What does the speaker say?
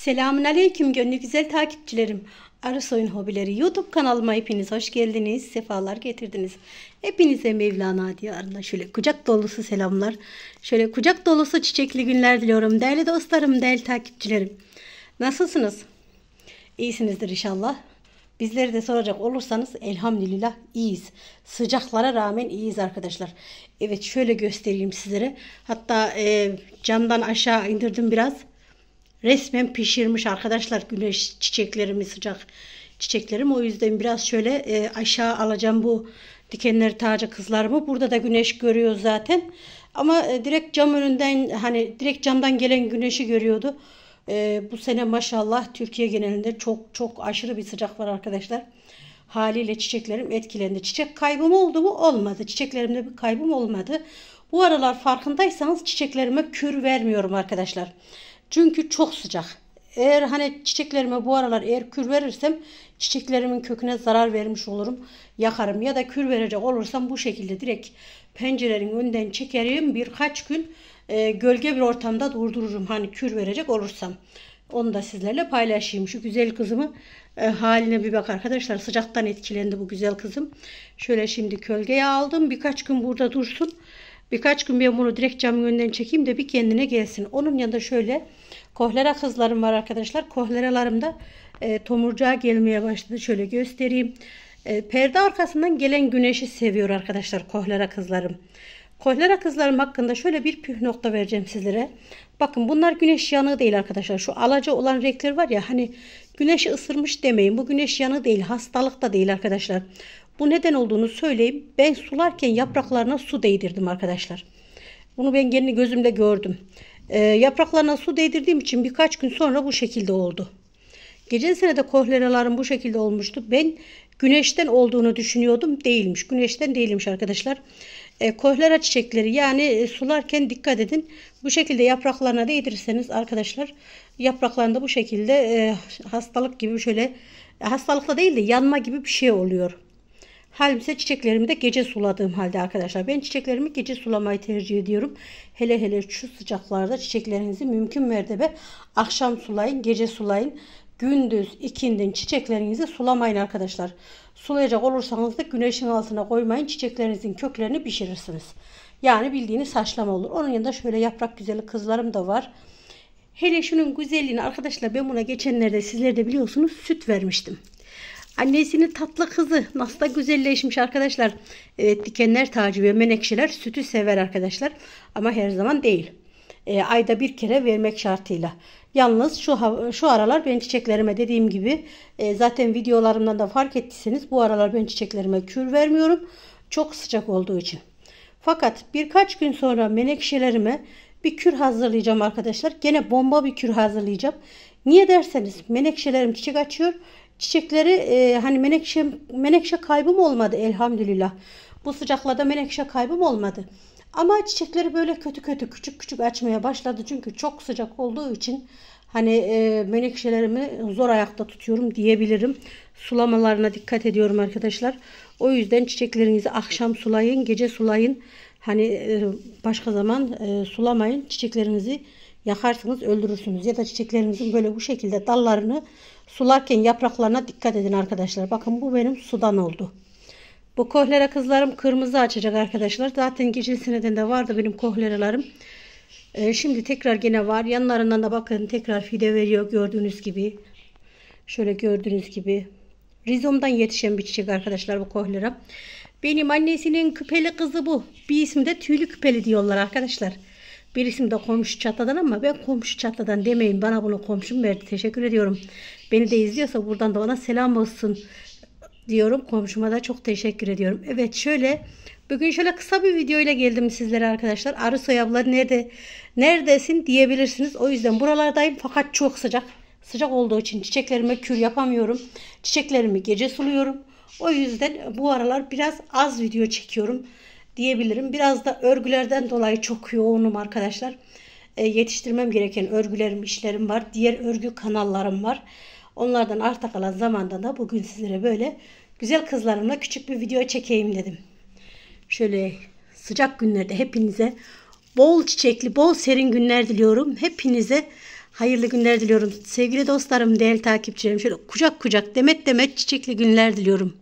Selamun Aleyküm gönlü güzel takipçilerim. Arısoy'un hobileri YouTube kanalıma hepiniz hoş geldiniz. Sefalar getirdiniz. Hepinize Mevlana diyarına şöyle kucak dolusu selamlar. Şöyle kucak dolusu çiçekli günler diliyorum. Değerli dostlarım, değerli takipçilerim. Nasılsınız? İyisinizdir inşallah. Bizleri de soracak olursanız elhamdülillah iyiyiz. Sıcaklara rağmen iyiyiz arkadaşlar. Evet şöyle göstereyim sizlere. Hatta e, camdan aşağı indirdim biraz resmen pişirmiş arkadaşlar güneş çiçeklerimi sıcak çiçeklerim. O yüzden biraz şöyle e, aşağı alacağım bu dikenleri taca kızlarımı. Burada da güneş görüyor zaten. Ama e, direkt cam önünden hani direkt camdan gelen güneşi görüyordu. E, bu sene maşallah Türkiye genelinde çok çok aşırı bir sıcak var arkadaşlar. Haliyle çiçeklerim etkilendi. Çiçek kaybım oldu mu? Olmadı. Çiçeklerimde bir kaybım olmadı. Bu aralar farkındaysanız çiçeklerime kür vermiyorum arkadaşlar. Arkadaşlar çünkü çok sıcak. Eğer hani çiçeklerime bu aralar eğer kür verirsem çiçeklerimin köküne zarar vermiş olurum. Yakarım ya da kür verecek olursam bu şekilde direkt pencerenin önünden çekerim. Birkaç gün e, gölge bir ortamda durdururum hani kür verecek olursam. Onu da sizlerle paylaşayım. Şu güzel kızımı e, haline bir bak arkadaşlar. Sıcaktan etkilendi bu güzel kızım. Şöyle şimdi kölgeye aldım. Birkaç gün burada dursun. Birkaç gün ben bunu direkt camın önünden çekeyim de bir kendine gelsin. Onun yanında şöyle kohlera kızlarım var arkadaşlar. Kohleralarım da e, tomurcağa gelmeye başladı. Şöyle göstereyim. E, perde arkasından gelen güneşi seviyor arkadaşlar kohlera kızlarım. Kohlera kızlarım hakkında şöyle bir püf nokta vereceğim sizlere. Bakın bunlar güneş yanığı değil arkadaşlar. Şu alaca olan renkler var ya hani güneş ısırmış demeyin. Bu güneş yanığı değil hastalık da değil arkadaşlar. Bu neden olduğunu söyleyeyim. ben sularken yapraklarına su değdirdim arkadaşlar. Bunu ben kendi gözümle gördüm. E, yapraklarına su değdirdiğim için birkaç gün sonra bu şekilde oldu. Geçen sene de kohleralarım bu şekilde olmuştu. Ben güneşten olduğunu düşünüyordum. Değilmiş. Güneşten değilmiş arkadaşlar. E, kohlera çiçekleri yani e, sularken dikkat edin. Bu şekilde yapraklarına değdirirseniz arkadaşlar yapraklarında bu şekilde e, hastalık gibi şöyle hastalıkla değil de yanma gibi bir şey oluyor. Halimse çiçeklerimi de gece suladığım halde arkadaşlar. Ben çiçeklerimi gece sulamayı tercih ediyorum. Hele hele şu sıcaklarda çiçeklerinizi mümkün mertebe akşam sulayın, gece sulayın. Gündüz, ikindin çiçeklerinizi sulamayın arkadaşlar. Sulayacak olursanız da güneşin altına koymayın. Çiçeklerinizin köklerini pişirirsiniz. Yani bildiğiniz saçlama olur. Onun yanında şöyle yaprak güzeli kızlarım da var. Hele şunun güzelliğini arkadaşlar ben buna geçenlerde sizler de biliyorsunuz süt vermiştim. Annesinin tatlı kızı nasıl da güzelleşmiş arkadaşlar. Evet dikenler tacı ve menekşeler sütü sever arkadaşlar. Ama her zaman değil. E, ayda bir kere vermek şartıyla. Yalnız şu şu aralar ben çiçeklerime dediğim gibi e, zaten videolarımdan da fark ettiyseniz bu aralar ben çiçeklerime kür vermiyorum. Çok sıcak olduğu için. Fakat birkaç gün sonra menekşelerime bir kür hazırlayacağım arkadaşlar. Gene bomba bir kür hazırlayacağım. Niye derseniz menekşelerim çiçek açıyor. Çiçekleri e, hani menekşe, menekşe kaybım olmadı elhamdülillah. Bu sıcaklarda menekşe kaybım olmadı. Ama çiçekleri böyle kötü kötü küçük küçük açmaya başladı. Çünkü çok sıcak olduğu için hani e, menekşelerimi zor ayakta tutuyorum diyebilirim. Sulamalarına dikkat ediyorum arkadaşlar. O yüzden çiçeklerinizi akşam sulayın, gece sulayın. Hani e, başka zaman e, sulamayın. Çiçeklerinizi Yakarsınız, öldürürsünüz. Ya da çiçeklerinizin böyle bu şekilde dallarını sularken yapraklarına dikkat edin arkadaşlar. Bakın bu benim sudan oldu. Bu kohlera kızlarım kırmızı açacak arkadaşlar. Zaten gecesinden de vardı benim kohleralarım. Ee, şimdi tekrar gene var. Yanlarından da bakın tekrar fide veriyor gördüğünüz gibi. Şöyle gördüğünüz gibi. Rizomdan yetişen bir çiçek arkadaşlar bu kohlera. Benim annesinin küpeli kızı bu. Bir ismi de tüylü küpeli diyorlar arkadaşlar. Bir isim de komşu çatladan ama ben komşu çatladan demeyin. Bana bunu komşum verdi. Teşekkür ediyorum. Beni de izliyorsa buradan da ona selam olsun diyorum. Komşuma da çok teşekkür ediyorum. Evet şöyle bugün şöyle kısa bir video ile geldim sizlere arkadaşlar. Arı soyabları nerede neredesin diyebilirsiniz. O yüzden buralardayım fakat çok sıcak. Sıcak olduğu için çiçeklerime kür yapamıyorum. Çiçeklerimi gece suluyorum. O yüzden bu aralar biraz az video çekiyorum diyebilirim. Biraz da örgülerden dolayı çok yoğunum arkadaşlar. E, yetiştirmem gereken örgülerim, işlerim var. Diğer örgü kanallarım var. Onlardan arta kalan zamanda da bugün sizlere böyle güzel kızlarımla küçük bir video çekeyim dedim. Şöyle sıcak günlerde hepinize bol çiçekli, bol serin günler diliyorum. Hepinize hayırlı günler diliyorum. Sevgili dostlarım, değerli takipçilerim şöyle kucak kucak demet demet çiçekli günler diliyorum.